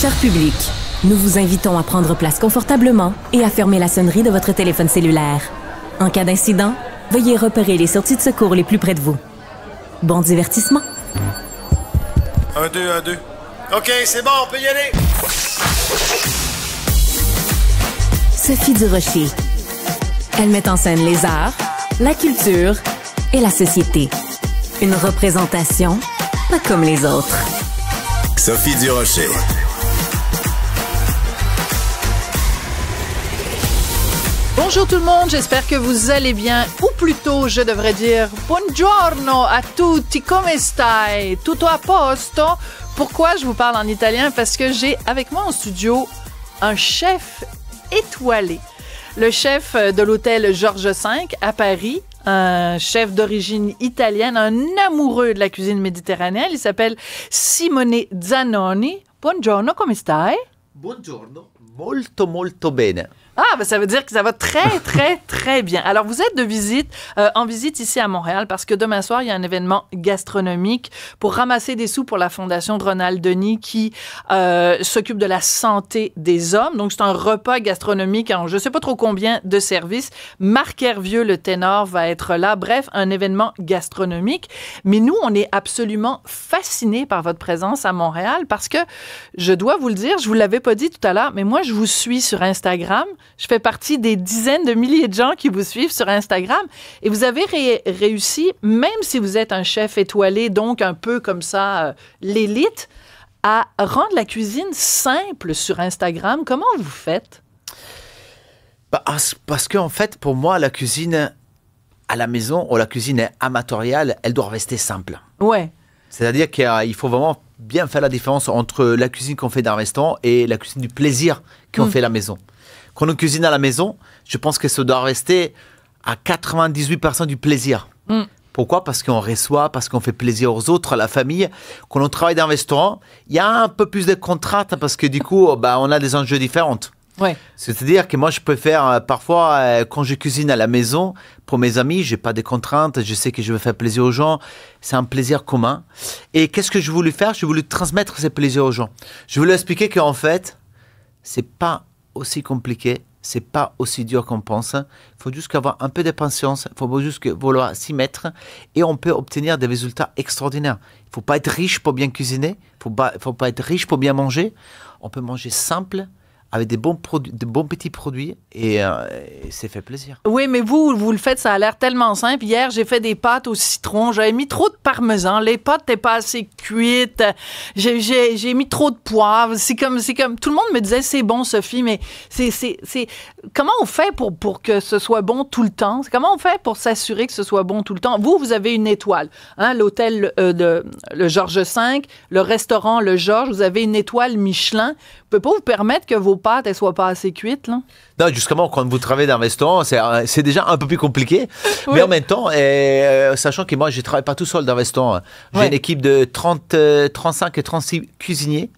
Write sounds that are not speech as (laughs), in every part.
Cher public, nous vous invitons à prendre place confortablement et à fermer la sonnerie de votre téléphone cellulaire. En cas d'incident, veuillez repérer les sorties de secours les plus près de vous. Bon divertissement. 1, 2, 1, 2. OK, c'est bon, on peut y aller. Sophie Durocher. Elle met en scène les arts, la culture et la société. Une représentation pas comme les autres. Sophie Durocher. Bonjour tout le monde, j'espère que vous allez bien, ou plutôt je devrais dire buongiorno a tutti, come stai, tutto a posto. Pourquoi je vous parle en italien Parce que j'ai avec moi en studio un chef étoilé, le chef euh, de l'hôtel Georges V à Paris, un chef d'origine italienne, un amoureux de la cuisine méditerranéenne. Il s'appelle Simone Zanoni. Buongiorno, come stai Buongiorno. Molto, molto bene. Ah, ben, ça veut dire que ça va très, (laughs) très, très bien. Alors, vous êtes de visite, euh, en visite ici à Montréal, parce que demain soir, il y a un événement gastronomique pour ramasser des sous pour la Fondation Ronald Denis qui euh, s'occupe de la santé des hommes. Donc, c'est un repas gastronomique en je ne sais pas trop combien de services. Marc Hervieux, le ténor, va être là. Bref, un événement gastronomique. Mais nous, on est absolument fascinés par votre présence à Montréal parce que, je dois vous le dire, je vous l'avais pas dit tout à l'heure, mais moi, moi, je vous suis sur Instagram. Je fais partie des dizaines de milliers de gens qui vous suivent sur Instagram. Et vous avez réussi, même si vous êtes un chef étoilé, donc un peu comme ça, euh, l'élite, à rendre la cuisine simple sur Instagram. Comment vous faites? Bah, ah, parce qu'en fait, pour moi, la cuisine à la maison ou la cuisine est amatoriale, elle doit rester simple. Ouais. C'est-à-dire qu'il faut vraiment bien faire la différence entre la cuisine qu'on fait dans un restaurant et la cuisine du plaisir qu'on mm. fait à la maison. Quand on cuisine à la maison, je pense que ça doit rester à 98% du plaisir. Mm. Pourquoi Parce qu'on reçoit, parce qu'on fait plaisir aux autres, à la famille. Quand on travaille dans un restaurant, il y a un peu plus de contraintes parce que du coup, bah, on a des enjeux différents. C'est-à-dire que moi, je préfère euh, parfois, euh, quand je cuisine à la maison, pour mes amis, je n'ai pas de contraintes, je sais que je veux faire plaisir aux gens, c'est un plaisir commun. Et qu'est-ce que je voulais faire Je voulais transmettre ces plaisirs aux gens. Je voulais expliquer qu'en fait, c'est pas aussi compliqué, c'est pas aussi dur qu'on pense. Il faut juste avoir un peu de patience, il faut juste vouloir s'y mettre et on peut obtenir des résultats extraordinaires. Il faut pas être riche pour bien cuisiner, il ne faut pas être riche pour bien manger. On peut manger simple, avec des bons, produits, bons petits produits euh, et, c'est fait plaisir. Oui, mais vous, vous le faites, ça a l'air tellement simple. Hier, j'ai fait des pâtes au citron. J'avais mis trop de parmesan. Les pâtes n'étaient pas assez cuites. J'ai mis trop de poivre. C'est comme, c'est comme, tout le monde me disait, c'est bon, Sophie, mais c'est, c'est, comment on fait pour, pour que ce soit bon tout le temps? Comment on fait pour s'assurer que ce soit bon tout le temps? Vous, vous avez une étoile. Hein, l'hôtel, euh, de, le Georges V, le restaurant, le Georges, vous avez une étoile Michelin. On peut pas vous permettre que vos pâtes, elles soient pas assez cuites. Là. Non, justement, quand vous travaillez dans un c'est déjà un peu plus compliqué. (laughs) Mais en même temps, et, euh, sachant que moi, je travaille pas tout seul dans hein. J'ai une équipe de 30, 35 euh, et 36 cuisiniers.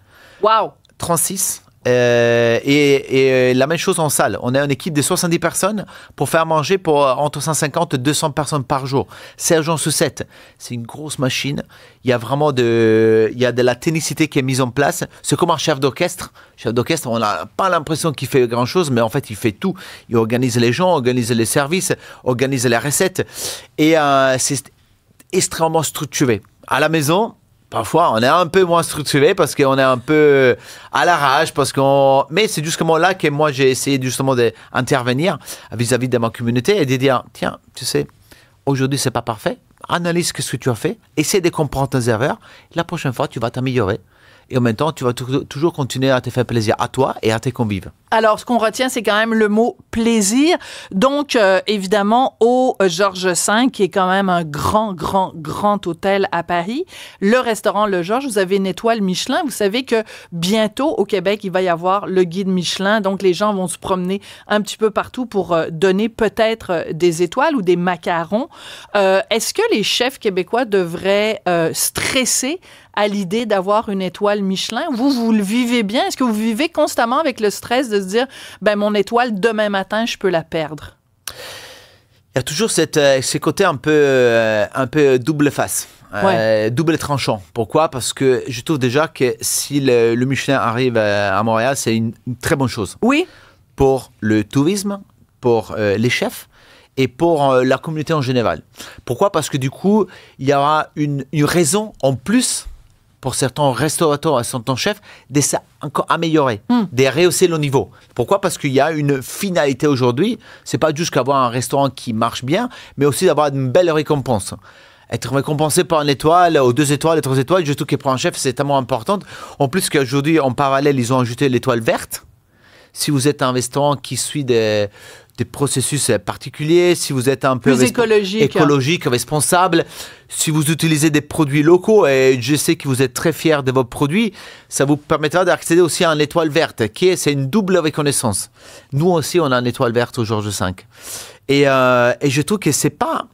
Waouh 36 euh, et, euh, la même chose en salle. On a une équipe de 70 personnes pour faire manger pour euh, entre 150 et 200 personnes par jour. Sergent sous 7 c'est une grosse machine. Il y a vraiment de, il y a de la ténicité qui est mise en place. C'est comme un chef d'orchestre. Chef d'orchestre, on n'a pas l'impression qu'il fait grand chose, mais en fait, il fait tout. Il organise les gens, organise les services, organise les recettes. Et c'est extrêmement structuré. À la maison, Parfois, on est un peu moins structuré parce qu'on est un peu euh, à l'arrache, parce qu'on. Mais c'est justement là que moi j'ai essayé justement d'intervenir vis-à-vis de ma communauté et de dire tiens, tu sais, aujourd'hui c'est pas parfait, analyse ce que tu as fait, essaie de comprendre tes erreurs. La prochaine fois, tu vas t'améliorer et en même temps, tu vas toujours continuer à te faire plaisir à toi et à tes convives. Alors, ce qu'on retient, c'est quand même le mot plaisir. Donc, euh, évidemment, au Georges V, qui est quand même un grand, grand, grand hôtel à Paris, le restaurant Le Georges, vous avez une étoile Michelin. Vous savez que bientôt, au Québec, il va y avoir le guide Michelin. Donc, les gens vont se promener un petit peu partout pour euh, donner peut-être euh, des étoiles ou des macarons. Est-ce que les chefs québécois devraient stresser à l'idée d'avoir une étoile Michelin. Vous, vous le vivez bien. Est-ce que vous vivez constamment avec le stress de se dire, ben mon étoile demain matin, je peux la perdre? Il y a toujours cette, euh, ce côté un peu, euh, un peu double face. Euh, double tranchant. Pourquoi Parce que je trouve déjà que si le, Michelin arrive à Montréal, c'est une, très bonne chose. Oui. Pour le tourisme, pour les chefs et pour la communauté en général. Pourquoi Parce que du coup, il y aura une, une raison en plus pour certains restaurateurs à son chef, hmm. de encore améliorer, de rehausser le niveau. Pourquoi Parce qu'il y a une finalité aujourd'hui. C'est pas juste qu'avoir un restaurant qui marche bien, mais aussi d'avoir une belle récompense être récompensé par une étoile ou deux étoiles, trois étoiles, surtout qui prend un chef, c'est tellement important. En plus qu'aujourd'hui, en parallèle, ils ont ajouté l'étoile verte. Si vous êtes un restaurant qui suit des, des processus particuliers, si vous êtes un peu écologique, responsable, si vous utilisez des produits locaux, et je sais que vous êtes très fiers de vos produits, ça vous permettra d'accéder aussi à une étoile verte, qui est, c'est une double reconnaissance. Nous aussi, on a une étoile verte au Georges V. Et, euh, je trouve que c'est pas,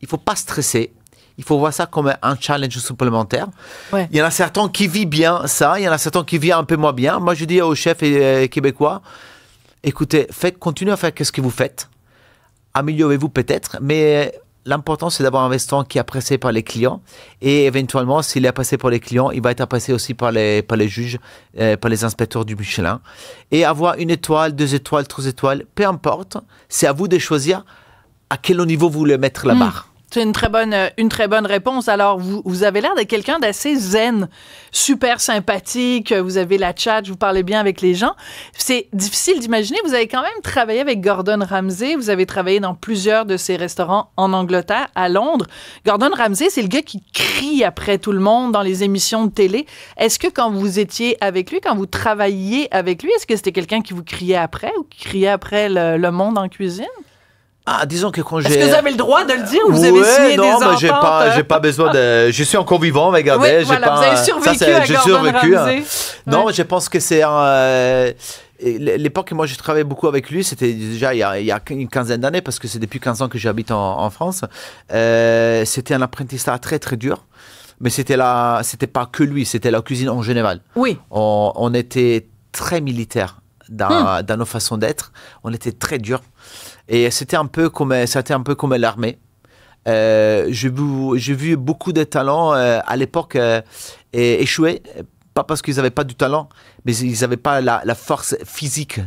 il faut pas stresser, il faut voir ça comme un challenge supplémentaire. Il y en a certains qui vivent bien ça, il y en a certains qui vivent un peu moins bien. Moi, je dis aux chefs euh, québécois, écoutez, faites, continuez à faire ce que vous faites. Améliorez-vous peut-être, mais euh, l'important c'est d'avoir un restaurant qui est apprécié par les clients et éventuellement s'il est apprécié par les clients, il va être apprécié aussi par les, par les juges, euh, par les inspecteurs du Michelin. Et avoir une étoile, deux étoiles, trois étoiles, peu importe, c'est à vous de choisir à quel niveau vous voulez mettre la hmm. barre. C'est une très bonne, euh, une très bonne réponse. Alors, vous, vous avez l'air d'être quelqu'un d'assez zen, super sympathique. Vous avez la chat, vous parlez bien avec les gens. C'est difficile d'imaginer. Vous avez quand même travaillé avec Gordon Ramsay. Vous avez travaillé dans plusieurs de ses restaurants en Angleterre, à Londres. Gordon Ramsay, c'est le gars qui crie après tout le monde dans les émissions de télé. Est-ce que quand vous étiez avec lui, quand vous travailliez avec lui, est-ce que c'était quelqu'un qui vous criait après ou qui criait après le monde en cuisine? Ah, disons que quand j'ai. Est-ce que vous avez le droit de le dire ou vous avez signé non, des ententes? Non, j'ai pas, j'ai pas besoin de. Je suis en convivant, regardez. pas... vous avez survécu ça, à J'ai survécu. Hein. Non, je pense que c'est euh, L'époque où moi j'ai travaillé beaucoup avec lui, c'était déjà il y, a, une quinzaine d'années, parce que c'est depuis 15 ans que j'habite en, France. Euh, c'était un apprentissage très très dur mais c'était là, c'était pas que lui, c'était la cuisine en général. Oui. On, on était très militaire Hmm. dans, nos façons d'être. On était très dur Et c'était un peu comme, un peu comme l'armée. Euh, j'ai vu, beaucoup de talents euh, à l'époque euh, échouer, pas parce qu'ils n'avaient pas du talent, mais ils n'avaient pas la, force physique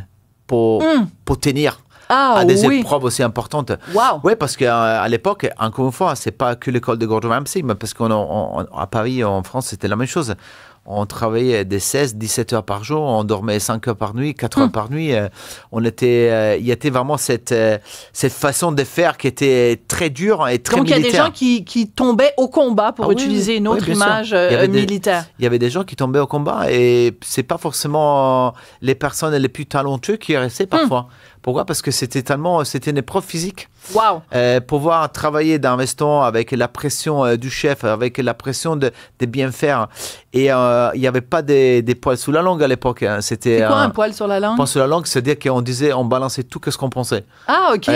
pour, hmm. pour tenir. Ah à des épreuves aussi importantes. Ouais, Oui, parce qu'à l'époque, encore une fois, c'est pas que l'école de Gordon Ramsay, mais parce qu'à Paris, en France, c'était la même chose on travaillait des 16, 17 heures par jour, on dormait 5 heures par nuit, 4 heures hmm. par nuit. Euh, on était, euh, il y avait vraiment cette, euh, cette façon de faire qui était très dure et très militaire. Donc il y a des gens qui, qui tombaient au combat pour ah utiliser une autre image militaire. Il y avait des gens qui tombaient au combat et c'est pas forcément les personnes les plus talentueuses qui restaient hmm. parfois. Pourquoi Parce que c'était tellement, c'était une épreuve physique. Wow. Euh, pouvoir travailler dans un restaurant avec la pression euh, du chef, avec la pression de, de bien faire. Hein. Et euh, il n'y avait pas des, des, poils sous la langue à l'époque. Hein. C'était quoi un, poil sur la langue Un poil sur la langue, c'est-à-dire qu'on disait, on balançait tout ce qu'on pensait. Ah, ok. Ah,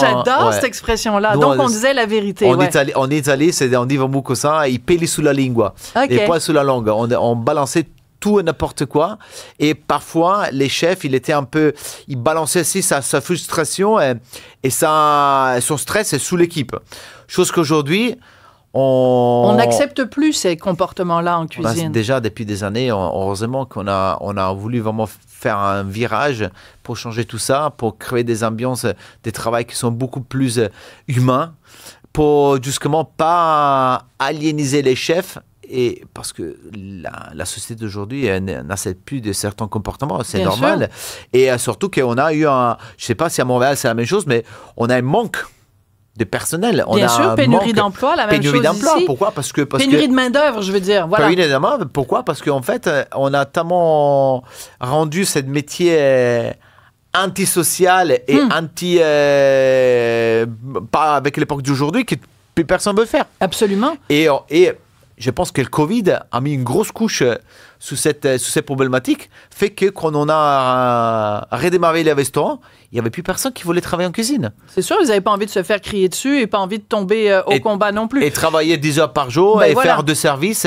j'adore cette expression-là. Donc on, disait la vérité. En Italie, en Italie on dit beaucoup ça, il pèle sous la lingua. Les poils sous la langue. On, on balançait tout et n'importe quoi. Et parfois, les chefs, il était un peu, il balançait aussi sa, frustration et, son stress sous l'équipe. Chose qu'aujourd'hui, on n'accepte plus ces comportements-là en bah, cuisine. déjà, depuis des années, heureusement qu'on a, on a voulu vraiment faire un virage pour changer tout ça, pour créer des ambiances, des travails qui sont beaucoup plus euh, humains, pour justement pas aliéniser les chefs et parce que la, société d'aujourd'hui n'accepte plus de certains comportements, c'est normal. Et euh, surtout qu'on a eu un, je sais pas si à Montréal c'est la même chose, mais on a un manque de personnel. On Bien sûr, pénurie d'emploi, la même pénurie chose d'emploi, pourquoi Parce que pénurie de main d'œuvre, je veux dire. Voilà. Pénurie pourquoi Parce qu'en fait, euh, on a tellement rendu ce métier euh, antisocial et hmm. anti pas avec l'époque d'aujourd'hui que plus personne veut faire. Absolument. Et, et je pense que le Covid a mis une grosse couche euh, sous cette, euh, sous cette problématique, fait que quand on a euh, redémarré les restaurants, il n'y avait plus personne qui voulait travailler en cuisine. C'est sûr, ils n'avaient pas envie de se faire crier dessus et pas envie de tomber au combat non plus. Et travailler 10 heures par jour ben et faire deux services.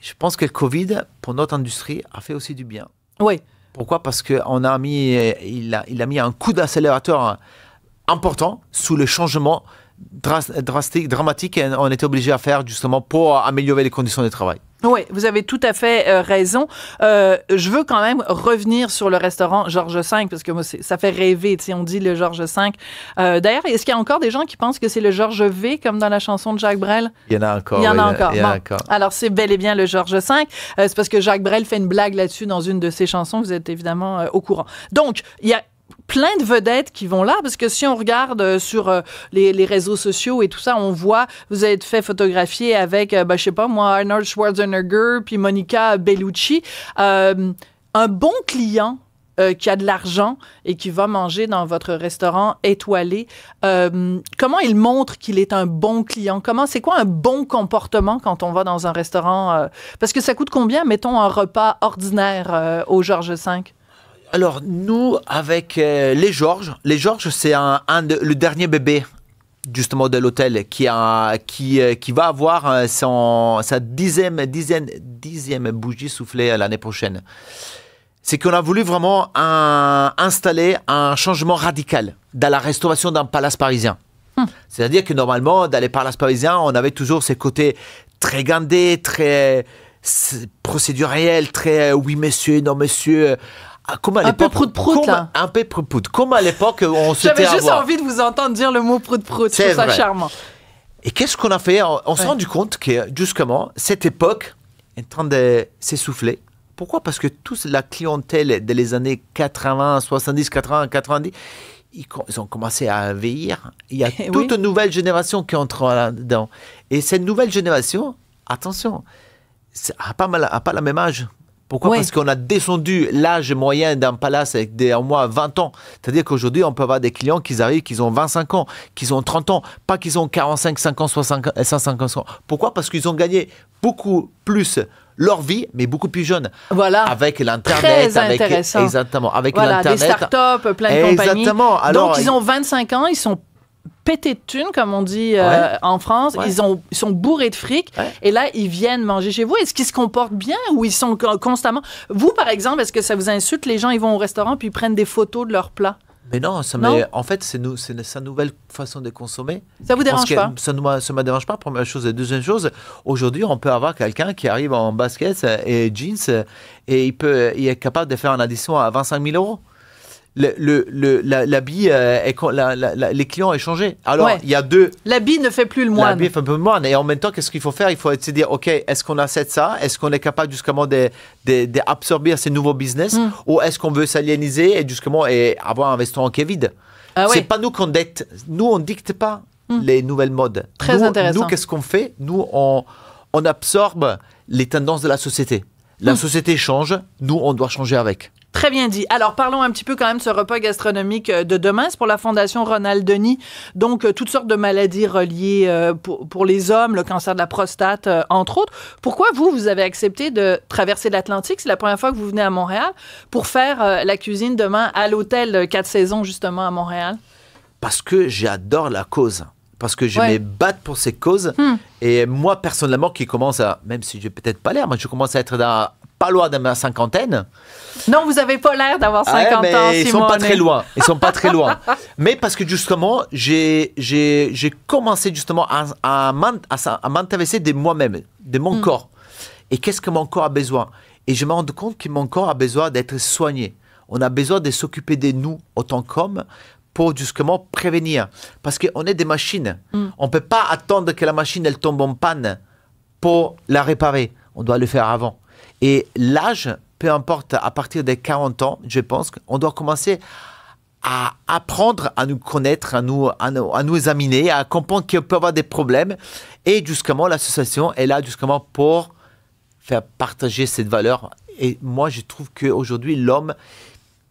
Je pense que le Covid, pour notre industrie, a fait aussi du bien. Oui. Pourquoi Parce qu'on a mis, il il a mis un coup d'accélérateur hein, important sous le changement drastique, dramatique on était obligé à faire justement pour améliorer les conditions de travail. Oui, vous avez tout à fait euh, raison. Euh, je veux quand même revenir sur le restaurant Georges V parce que moi, ça fait rêver. On dit le Georges V. Euh, d'ailleurs, est-ce qu'il y a encore des gens qui pensent que c'est le Georges V comme dans la chanson de Jacques Brel Il y en a encore. Il y en a, encore. encore. Alors c'est bel et bien le Georges V. c'est parce que Jacques Brel fait une blague là-dessus dans une de ses chansons. Vous êtes évidemment au courant. Donc il y a plein de vedettes qui vont là, parce que si on regarde euh, sur euh, les, réseaux sociaux et tout ça, on voit, vous êtes fait photographier avec, je euh, ben, je sais pas moi, Arnold Schwarzenegger, puis Monica Bellucci. un bon client qui a de l'argent et qui va manger dans votre restaurant étoilé, comment il montre qu'il est un bon client Comment c'est quoi un bon comportement quand on va dans un restaurant Parce que ça coûte combien, mettons, un repas ordinaire au Georges V alors nous, avec euh, les Georges, les Georges, c'est un, le dernier bébé justement de l'hôtel qui, euh, qui, va avoir euh, sa dixième, dixième bougie soufflée l'année prochaine. C'est qu'on a voulu vraiment installer un changement radical dans la restauration d'un palace parisien. Hmm. C'est-à-dire que normalement, dans les palaces parisiens, on avait toujours ces côtés très gandés, très procéduriels, très oui monsieur, non monsieur, ah, un peu prout-prout, là. Un peu prout-prout. Comme à l'époque, on s'était J'avais juste envie de vous entendre dire le mot prout-prout. C'est ça charmant. Et qu'est-ce qu'on a fait On s'est rendu compte que, justement, cette époque est en train de s'essouffler. Pourquoi Parce que toute la clientèle des années 80, 70, 80, 90, ils, ont commencé à vieillir. Il y a (laughs) toute une nouvelle génération qui entre là-dedans. Et cette nouvelle génération, attention, n'a pas, mal, a pas la même âge pourquoi Parce qu'on a descendu l'âge moyen d'un palace avec des, au moins 20 ans. C'est-à-dire qu'aujourd'hui, on peut avoir des clients qui arrivent, qui ont 25 ans, qui ont 30 ans, pas qu'ils ont 45, 50, 60, ans. Pourquoi Parce qu'ils ont gagné beaucoup plus leur vie, mais beaucoup plus jeune. Voilà. Avec l'internet, avec exactement, avec des startups, plein de compagnies. Donc ils ont 25 ans, ils sont Pété de thunes, comme on dit euh, en France. Ils, ont, sont bourrés de fric. Et là, ils viennent manger chez vous. Est-ce qu'ils se comportent bien ou ils sont constamment. Vous, par exemple, est-ce que ça vous insulte Les gens, ils vont au restaurant puis ils prennent des photos de leurs plats. Mais non, en fait, c'est sa nouvelle façon de consommer. Ça vous dérange pas Ça ne me dérange pas, première chose. Et deuxième chose, aujourd'hui, on peut avoir quelqu'un qui arrive en basket et jeans et il, peut, il est capable de faire une addition à 25 000 euros le, le, la, la bille, euh, est, les clients ont changé Alors, il y a deux. La bille ne fait plus le moine. La bille fait un peu le moine. Et en même temps, qu'est-ce qu'il faut faire Il faut se dire, OK, est-ce qu'on accepte ça Est-ce qu'on est capable justement d'absorber de, ces nouveaux business hmm. Ou est-ce qu'on veut s'aliéniser et justement et avoir un restaurant qui est vide ah Ce n'est pas nous qu'on dicte. Nous, on dicte pas hmm. les nouvelles modes. Très nous, intéressant. Nous, qu'est-ce qu'on fait Nous, on, on absorbe les tendances de la société. La hmm. société change, nous, on doit changer avec. Très bien dit. Alors, parlons un petit peu quand même de ce repas gastronomique euh, de demain. C'est pour la Fondation Ronald Denis. Donc, euh, toutes sortes de maladies reliées euh, pour, les hommes, le cancer de la prostate, entre autres. Pourquoi vous, vous avez accepté de traverser l'Atlantique? C'est la première fois que vous venez à Montréal pour faire la cuisine demain à l'hôtel 4 saisons, justement, à Montréal. Parce que j'adore la cause parce que je me batte pour ces causes. Hmm. Et moi, personnellement, qui commence à, même si je peut-être pas l'air, moi, je commence à être dans, pas loin de ma cinquantaine. Non, vous avez pas l'air d'avoir 50 ah ans. Ils sont pas très loin. Ils sont pas très loin. (laughs) mais parce que justement, j'ai j'ai commencé justement à, à, à m'intéresser de moi-même, de mon mm. corps. Et qu'est-ce que mon corps a besoin Et je me rends compte que mon corps a besoin d'être soigné. On a besoin de s'occuper de nous autant qu'hommes pour justement prévenir. Parce qu'on est des machines. Mm. On ne peut pas attendre que la machine elle tombe en panne pour la réparer. On doit le faire avant. Et l'âge, peu importe, à partir des 40 ans, je pense qu'on doit commencer à apprendre à nous connaître, à nous, examiner, à comprendre qu'il peut avoir des problèmes. Et justement, l'association est là justement pour faire partager cette valeur. Et moi, je trouve qu'aujourd'hui, l'homme,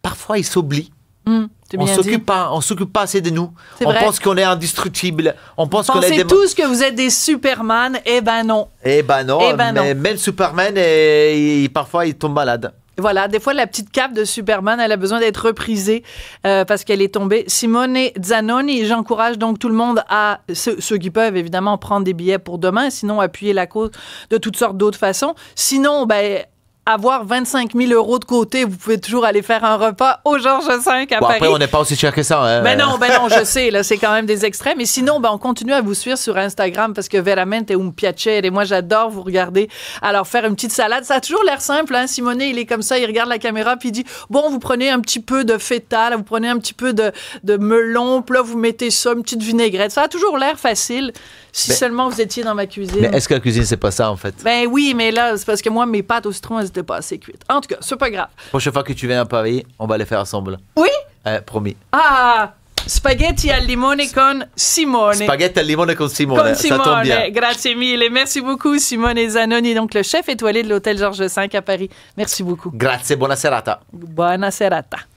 parfois, il s'oublie Hmm, on s'occupe pas, on s'occupe pas assez de nous. On pense qu'on est indestructible. On pense qu'on est. Des... tous que vous êtes des Superman. Eh ben non. Eh ben non. Eh ben mais même Superman, eh, parfois il tombe malade. Voilà, des fois la petite cape de Superman, elle a besoin d'être reprisée euh, parce qu'elle est tombée. Simone Zanoni, j'encourage donc tout le monde à ceux, ceux, qui peuvent évidemment prendre des billets pour demain, sinon appuyer la cause de toutes sortes d'autres façons. Sinon, ben avoir 25 000 euros de côté, vous pouvez toujours aller faire un repas au Georges V à bon, Après, on n'est pas aussi cher que ça. Mais hein. ben non, ben non, je sais, là, c'est quand même des extrêmes. Mais sinon, ben, on continue à vous suivre sur Instagram parce que veramente un piacere. Et moi, j'adore vous regarder. Alors, faire une petite salade, ça a toujours l'air simple, hein? Simonet, il est comme ça, il regarde la caméra puis il dit, bon, vous prenez un petit peu de feta, là, vous prenez un petit peu de, de melon, puis là, vous mettez ça, une petite vinaigrette. Ça a toujours l'air facile si seulement vous étiez dans ma cuisine. Mais est-ce que la cuisine, c'est pas ça, en fait? Ben oui, mais là, c'est parce que moi, mes pâtes au citron, pas assez cuite. En tout cas, c'est pas grave. Prochaine fois que tu viens à Paris, on va les faire ensemble. Oui? Eh, promis. Ah! Spaghetti al limone con Simone. Spaghetti al limone con Simone, con Simone. ça bien. Grazie mille. Merci beaucoup Simone Zanoni, donc le chef étoilé de l'hôtel Georges V à Paris. Merci beaucoup. Grazie, buona serata. Buona serata.